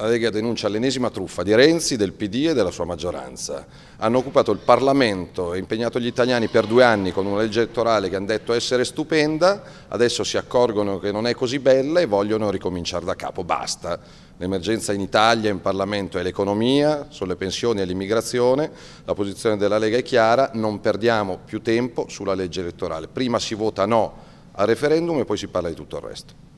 La Lega denuncia l'ennesima truffa di Renzi, del PD e della sua maggioranza. Hanno occupato il Parlamento e impegnato gli italiani per due anni con una legge elettorale che hanno detto essere stupenda, adesso si accorgono che non è così bella e vogliono ricominciare da capo. Basta. L'emergenza in Italia, in Parlamento è l'economia, sulle pensioni e l'immigrazione. La posizione della Lega è chiara, non perdiamo più tempo sulla legge elettorale. Prima si vota no al referendum e poi si parla di tutto il resto.